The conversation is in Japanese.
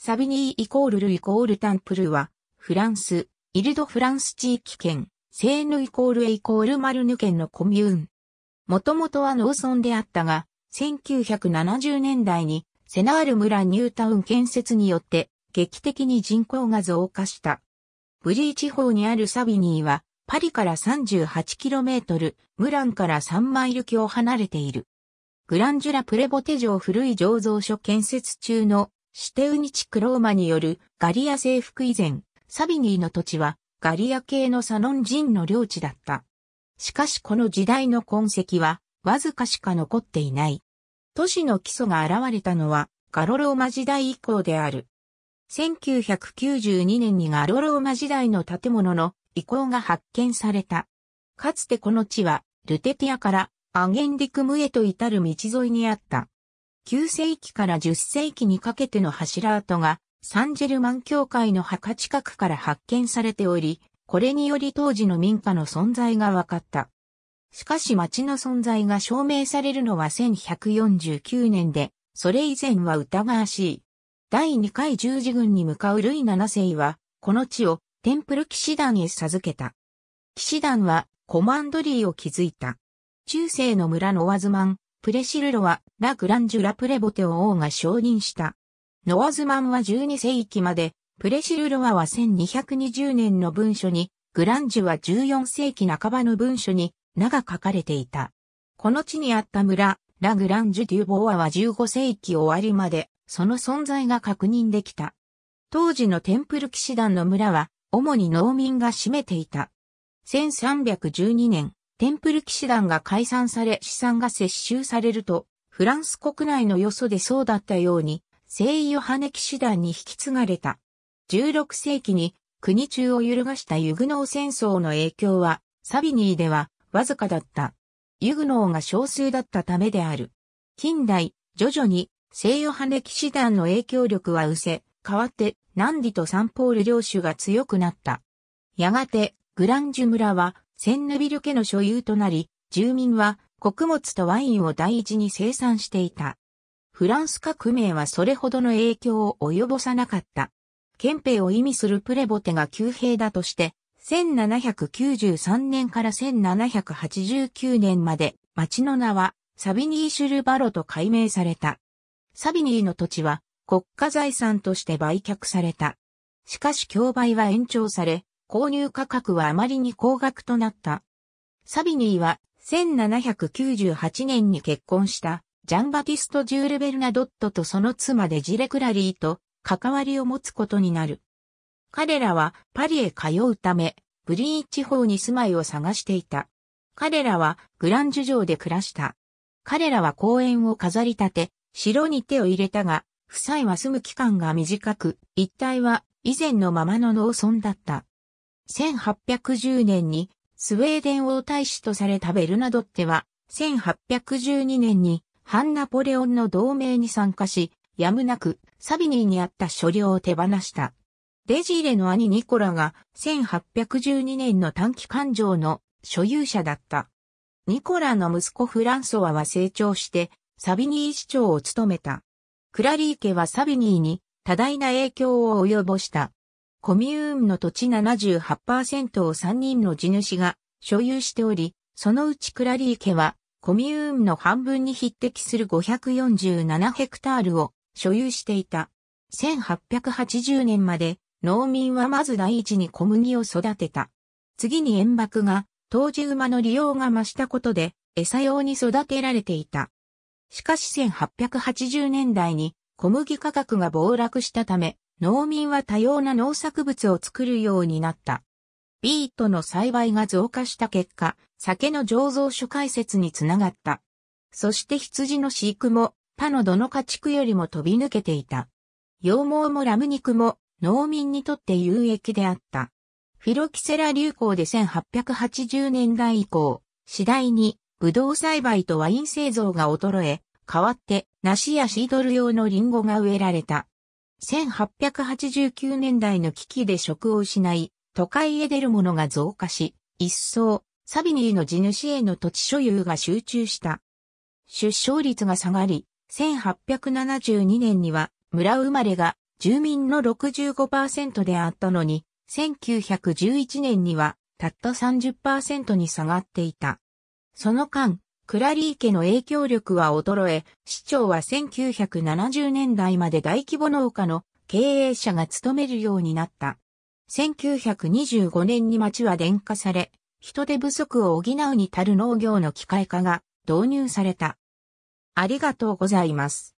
サビニーイコールルイコールタンプルは、フランス、イルドフランス地域圏、セーヌイコールエイコールマルヌ県のコミューン。もともとは農村であったが、1970年代にセナール村ニュータウン建設によって劇的に人口が増加した。ブリー地方にあるサビニーは、パリから 38km、ムランから3マイルを離れている。グランジュラ・プレボテ城古い醸造所建設中のシテウニチクローマによるガリア征服以前、サビニーの土地はガリア系のサノン人の領地だった。しかしこの時代の痕跡はわずかしか残っていない。都市の基礎が現れたのはガロローマ時代以降である。1992年にガロローマ時代の建物の遺構が発見された。かつてこの地はルテティアからアゲンディクムへと至る道沿いにあった。9世紀から10世紀にかけての柱跡がサンジェルマン教会の墓近くから発見されており、これにより当時の民家の存在が分かった。しかし町の存在が証明されるのは1149年で、それ以前は疑わしい。第2回十字軍に向かうルイ7世は、この地をテンプル騎士団へ授けた。騎士団はコマンドリーを築いた。中世の村のオワズマン、プレシルロはラ・グランジュラ・プレボテオ王が承認した。ノアズマンは12世紀まで、プレシルロアは1220年の文書に、グランジュは14世紀半ばの文書に、名が書かれていた。この地にあった村、ラ・グランジュ・デュボワアは15世紀終わりまで、その存在が確認できた。当時のテンプル騎士団の村は、主に農民が占めていた。1312年、テンプル騎士団が解散され資産が接収されると、フランス国内のよそでそうだったように、聖ヨハネ騎士団に引き継がれた。16世紀に国中を揺るがしたユグノー戦争の影響は、サビニーではわずかだった。ユグノーが少数だったためである。近代、徐々に聖ヨハネ騎士団の影響力は失せ、代わってナンディとサンポール領主が強くなった。やがて、グランジュ村はセンヌビル家の所有となり、住民は穀物とワインを大事に生産していた。フランス革命はそれほどの影響を及ぼさなかった。憲兵を意味するプレボテが旧兵だとして、1793年から1789年まで町の名はサビニー・シュルバロと改名された。サビニーの土地は国家財産として売却された。しかし競売は延長され、購入価格はあまりに高額となった。サビニーは1798年に結婚したジャンバティスト・ジュール・ベルナドットとその妻でジレ・クラリーと関わりを持つことになる。彼らはパリへ通うため、ブリー地方に住まいを探していた。彼らはグランジュ城で暮らした。彼らは公園を飾り立て、城に手を入れたが、夫妻は住む期間が短く、一帯は以前のままの農村だった。1810年にスウェーデン王大使とされたベルナドッテは、1812年にハンナポレオンの同盟に参加し、やむなくサビニーにあった所領を手放した。デジーレの兄ニコラが1812年の短期勘定の所有者だった。ニコラの息子フランソワは成長してサビニー市長を務めた。クラリー家はサビニーに多大な影響を及ぼした。コミューンの土地78%を3人の地主が所有しており、そのうちクラリー家はコミューンの半分に匹敵する547ヘクタールを所有していた。1880年まで農民はまず第一に小麦を育てた。次に塩爆が当時馬の利用が増したことで餌用に育てられていた。しかし1880年代に小麦価格が暴落したため農民は多様な農作物を作るようになった。ビートの栽培が増加した結果、酒の醸造所開設につながった。そして羊の飼育も、他のどの家畜よりも飛び抜けていた。羊毛もラム肉も農民にとって有益であった。フィロキセラ流行で1880年代以降、次第にブドウ栽培とワイン製造が衰え、代わって梨やシードル用のリンゴが植えられた。1889年代の危機で職を失い、都会へ出る者が増加し、一層、サビニーの地主への土地所有が集中した。出生率が下がり、1872年には村生まれが住民の65%であったのに、1911年にはたった30%に下がっていた。その間、クラリー家の影響力は衰え、市長は1970年代まで大規模農家の経営者が務めるようになった。1925年に町は電化され、人手不足を補うに足る農業の機械化が導入された。ありがとうございます。